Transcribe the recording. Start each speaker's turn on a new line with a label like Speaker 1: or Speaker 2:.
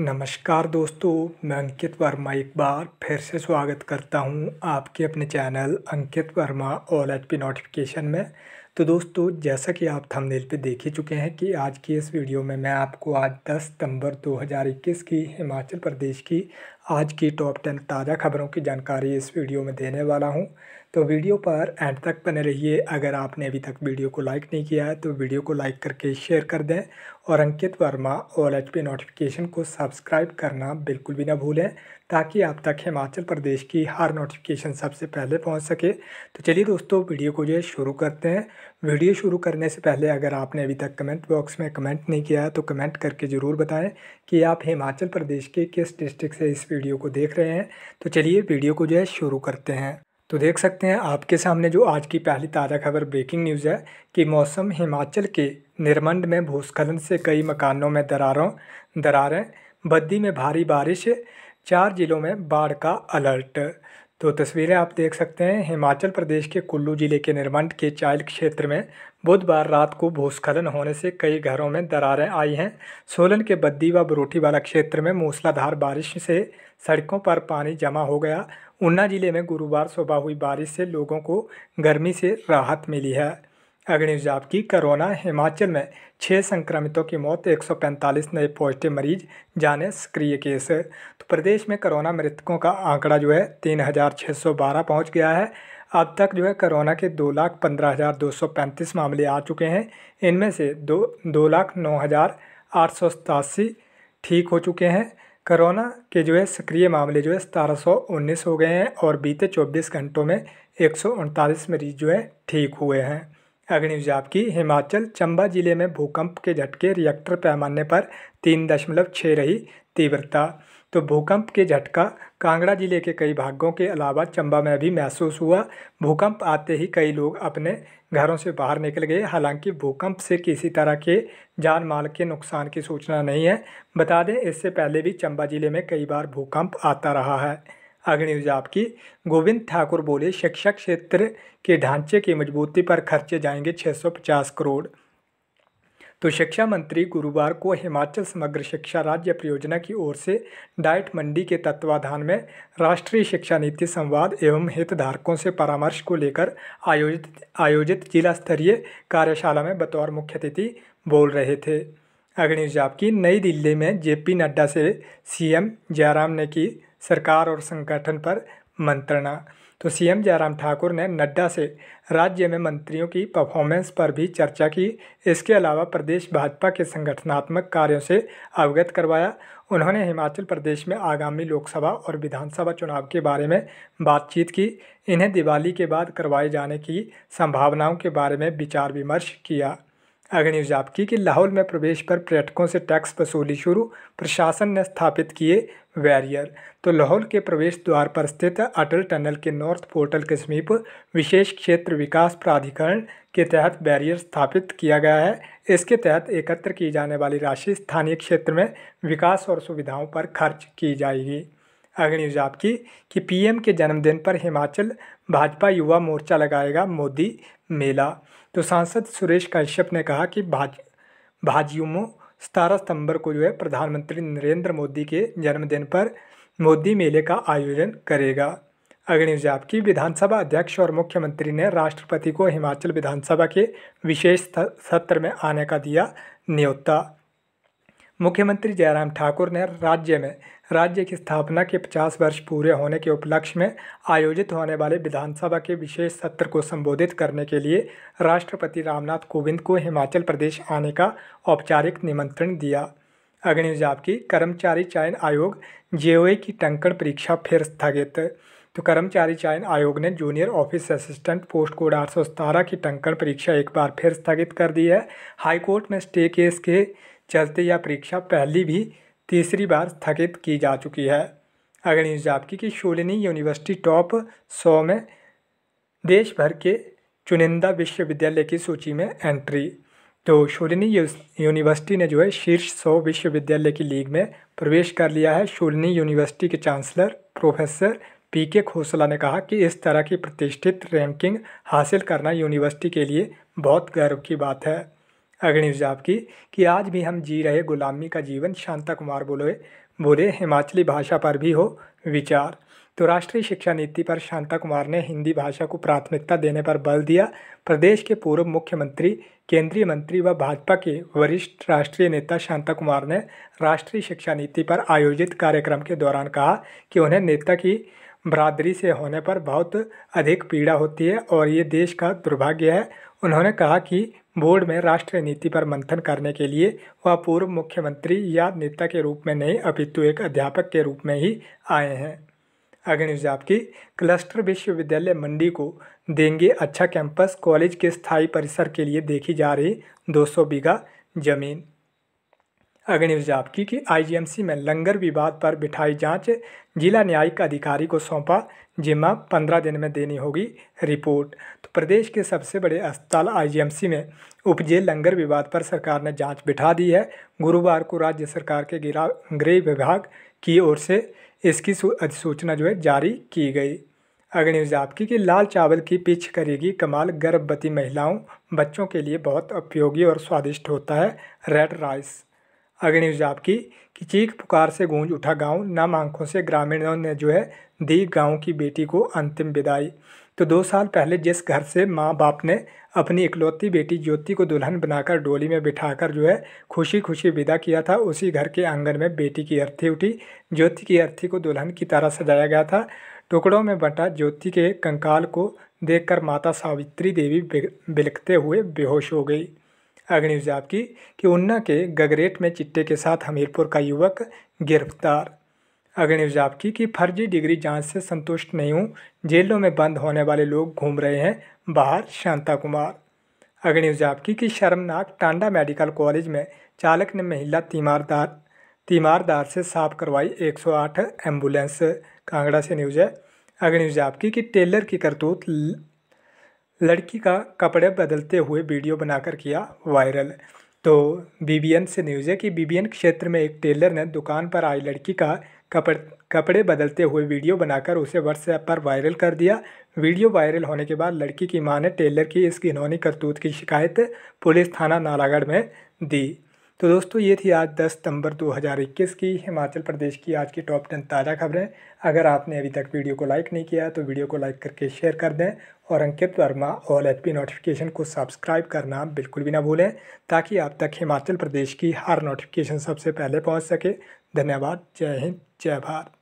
Speaker 1: नमस्कार दोस्तों मैं अंकित वर्मा एक बार फिर से स्वागत करता हूं आपके अपने channel Ankit Verma all H P notification में तो दोस्तों जैसा कि आप थंबनेल पे देख ही चुके हैं कि आज की इस वीडियो में मैं आपको आज 10 सितंबर 2021 की हिमाचल प्रदेश की आज की टॉप टेन ताज़ा खबरों की जानकारी इस वीडियो में देने वाला हूँ तो वीडियो पर एंड तक बने रहिए अगर आपने अभी तक वीडियो को लाइक नहीं किया है तो वीडियो को लाइक करके शेयर कर दें और अंकित वर्मा और एच नोटिफिकेशन को सब्सक्राइब करना बिल्कुल भी ना भूलें ताकि आप तक हिमाचल प्रदेश की हर नोटिफिकेशन सबसे पहले पहुंच सके तो चलिए दोस्तों वीडियो को जो है शुरू करते हैं वीडियो शुरू करने से पहले अगर आपने अभी तक कमेंट बॉक्स में कमेंट नहीं किया है तो कमेंट करके ज़रूर बताएं कि आप हिमाचल प्रदेश के किस डिस्ट्रिक्ट से इस वीडियो को देख रहे हैं तो चलिए वीडियो को जो है शुरू करते हैं तो देख सकते हैं आपके सामने जो आज की पहली ताज़ा खबर ब्रेकिंग न्यूज़ है कि मौसम हिमाचल के निर्मंड में भूस्खलन से कई मकानों में दरारों दरारें बद्दी में भारी बारिश चार जिलों में बाढ़ का अलर्ट तो तस्वीरें आप देख सकते हैं हिमाचल प्रदेश के कुल्लू जिले के निर्मंड के चायल क्षेत्र में बुधवार रात को भूस्खलन होने से कई घरों में दरारें आई हैं सोलन के बद्दी व वाला क्षेत्र में मूसलाधार बारिश से सड़कों पर पानी जमा हो गया ऊना जिले में गुरुवार सुबह हुई बारिश से लोगों को गर्मी से राहत मिली है अग्निवीज आपकी कोरोना हिमाचल में छः संक्रमितों की मौत 145 नए पॉजिटिव मरीज जाने सक्रिय केस तो प्रदेश में कोरोना मृतकों का आंकड़ा जो है 3612 पहुंच गया है अब तक जो है कोरोना के दो लाख पंद्रह हज़ार दो सौ पैंतीस मामले आ चुके हैं इनमें से दो दो लाख नौ हज़ार आठ सौ सतासी ठीक हो चुके हैं कोरोना के जो है सक्रिय मामले जो है सतारह सौ उन्नीस हो गए हैं और बीते चौबीस घंटों में एक सौ उनतालीस मरीज जो है ठीक हुए हैं अगली न्यूज आपकी हिमाचल चंबा जिले में भूकंप के झटके रिएक्टर पैमाने पर तीन दशमलव छः रही तीव्रता तो भूकंप के झटका कांगड़ा जिले के कई भागों के अलावा चंबा में भी महसूस हुआ भूकंप आते ही कई लोग अपने घरों से बाहर निकल गए हालांकि भूकंप से किसी तरह के जान माल के नुकसान की सूचना नहीं है बता दें इससे पहले भी चंबा जिले में कई बार भूकंप आता रहा है आगे आपकी गोविंद ठाकुर बोले शिक्षा क्षेत्र के ढांचे की मजबूती पर खर्चे जाएंगे 650 करोड़ तो शिक्षा मंत्री गुरुवार को हिमाचल समग्र शिक्षा राज्य परियोजना की ओर से डाइट मंडी के तत्वाधान में राष्ट्रीय शिक्षा नीति संवाद एवं हितधारकों से परामर्श को लेकर आयोजित आयोजित जिला स्तरीय कार्यशाला में बतौर मुख्य अतिथि बोल रहे थे अग्निजाप आपकी नई दिल्ली में जेपी नड्डा से सीएम जयराम ने की सरकार और संगठन पर मंत्रणा तो सीएम जयराम ठाकुर ने नड्डा से राज्य में मंत्रियों की परफॉर्मेंस पर भी चर्चा की इसके अलावा प्रदेश भाजपा के संगठनात्मक कार्यों से अवगत करवाया उन्होंने हिमाचल प्रदेश में आगामी लोकसभा और विधानसभा चुनाव के बारे में बातचीत की इन्हें दिवाली के बाद करवाए जाने की संभावनाओं के बारे में विचार विमर्श किया अगली न्यूज आपकी कि लाहौल में प्रवेश पर पर्यटकों से टैक्स वसूली शुरू प्रशासन ने स्थापित किए बैरियर तो लाहौल के प्रवेश द्वार पर स्थित अटल टनल के नॉर्थ पोर्टल के समीप विशेष क्षेत्र विकास प्राधिकरण के तहत बैरियर स्थापित किया गया है इसके तहत एकत्र की जाने वाली राशि स्थानीय क्षेत्र में विकास और सुविधाओं पर खर्च की जाएगी अगली न्यूज़ आपकी कि पीएम के जन्मदिन पर हिमाचल भाजपा युवा मोर्चा लगाएगा मोदी मेला तो सांसद सुरेश कश्यप ने कहा कि भाज भाजयुमो सतारह सितंबर को जो है प्रधानमंत्री नरेंद्र मोदी के जन्मदिन पर मोदी मेले का आयोजन करेगा अगली न्यूज आपकी विधानसभा अध्यक्ष और मुख्यमंत्री ने राष्ट्रपति को हिमाचल विधानसभा के विशेष सत्र में आने का दिया न्योता मुख्यमंत्री जयराम ठाकुर ने राज्य में राज्य की स्थापना के 50 वर्ष पूरे होने के उपलक्ष्य में आयोजित होने वाले विधानसभा के विशेष सत्र को संबोधित करने के लिए राष्ट्रपति रामनाथ कोविंद को हिमाचल प्रदेश आने का औपचारिक निमंत्रण दिया अग्निज आपकी कर्मचारी चयन आयोग जे की टंकण परीक्षा फिर स्थगित तो कर्मचारी चयन आयोग ने junior office assistant post code आठ सौ सतारह की टंकण परीक्षा एक बार फिर स्थगित कर दी है हाईकोर्ट में स्टे केस के चलते यह परीक्षा पहली भी तीसरी बार स्थगित की जा चुकी है अगर न्यूज़ आपकी की शोलिनी यूनिवर्सिटी टॉप सौ में देश भर के चुनिंदा विश्वविद्यालय की सूची में एंट्री तो शोलिनी यूनिवर्सिटी ने जो है शीर्ष सौ विश्वविद्यालय की लीग में प्रवेश कर लिया है शोलिनी यूनिवर्सिटी के chancellor professor P K Khosla ने कहा कि इस तरह की प्रतिष्ठित रैंकिंग हासिल करना यूनिवर्सिटी के लिए बहुत गर्व की बात है अग्नि न्यूज़ आपकी कि आज भी हम जी रहे गुलामी का जीवन शांता कुमार बोले बोले हिमाचली भाषा पर भी हो विचार तो राष्ट्रीय शिक्षा नीति पर शांता कुमार ने हिंदी भाषा को प्राथमिकता देने पर बल दिया प्रदेश के पूर्व मुख्यमंत्री केंद्रीय मंत्री व भाजपा के वरिष्ठ राष्ट्रीय नेता शांता कुमार ने राष्ट्रीय शिक्षा नीति पर आयोजित कार्यक्रम के दौरान कहा कि उन्हें नेता की बरादरी से होने पर बहुत अधिक पीड़ा होती है और ये देश का दुर्भाग्य है उन्होंने कहा कि बोर्ड में राष्ट्रीय नीति पर मंथन करने के लिए वह पूर्व मुख्यमंत्री या नेता के रूप में नहीं अपितु एक अध्यापक के रूप में ही आए हैं अग्निश जापकी क्लस्टर विश्वविद्यालय मंडी को देंगे अच्छा कैंपस कॉलेज के स्थायी परिसर के लिए देखी जा रही 200 बीघा जमीन अग्निवीज आपकी कि आईजीएमसी में लंगर विवाद पर बिठाई जांच जिला न्यायिक अधिकारी को सौंपा जिम्मा पंद्रह दिन में देनी होगी रिपोर्ट तो प्रदेश के सबसे बड़े अस्पताल आईजीएमसी में उपजे लंगर विवाद पर सरकार ने जांच बिठा दी है गुरुवार को राज्य सरकार के गिरा गृह विभाग की ओर से इसकी अधिसूचना जो है जारी की गई अग्निवीज आपकी कि लाल चावल की पिच करेगी कमाल गर्भवती महिलाओं बच्चों के लिए बहुत उपयोगी और स्वादिष्ट होता है रेड राइस अग्नि न्यूज आपकी कि चीख पुकार से गूंज उठा गांव नम आंखों से ग्रामीणों ने जो है दी गांव की बेटी को अंतिम विदाई तो दो साल पहले जिस घर से माँ बाप ने अपनी इकलौती बेटी ज्योति को दुल्हन बनाकर डोली में बिठाकर जो है खुशी खुशी विदा किया था उसी घर के आंगन में बेटी की अर्थी उठी ज्योति की अर्थी को दुल्हन की तरह सजाया गया था टुकड़ों में बंटा ज्योति के कंकाल को देखकर माता सावित्री देवी बिलखते हुए बेहोश हो गई अग्निव जाप की कि उन्ना के गगरेट में चिट्टे के साथ हमीरपुर का युवक गिरफ्तार अग्निव जाप की कि फर्जी डिग्री जांच से संतुष्ट नहीं हूँ जेलों में बंद होने वाले लोग घूम रहे हैं बाहर शांता कुमार अग्निव जाप की कि शर्मनाक टांडा मेडिकल कॉलेज में चालक ने महिला तीमारदार तीमारदार से साफ करवाई 108 एम्बुलेंस कांगड़ा से न्यूज़ है अग्निव जाप की कि टेलर की करतूत लड़की का कपड़े बदलते हुए वीडियो बनाकर किया वायरल तो बीबीएन से न्यूज़ है कि बीबीएन क्षेत्र में एक टेलर ने दुकान पर आई लड़की का कपड़ कपड़े बदलते हुए वीडियो बनाकर उसे व्हाट्सएप पर वायरल कर दिया वीडियो वायरल होने के बाद लड़की की मां ने टेलर की इस घिनौनी करतूत की शिकायत पुलिस थाना नालागढ़ में दी तो दोस्तों ये थी आज 10 सितंबर 2021 की हिमाचल प्रदेश की आज की टॉप टेन ताज़ा खबरें अगर आपने अभी तक वीडियो को लाइक नहीं किया तो वीडियो को लाइक करके शेयर कर दें और Ankit Verma all H notification को सब्सक्राइब करना बिल्कुल भी ना भूलें ताकि आप तक हिमाचल प्रदेश की हर नोटिफिकेशन सबसे पहले पहुँच सके धन्यवाद जय हिंद जय भारत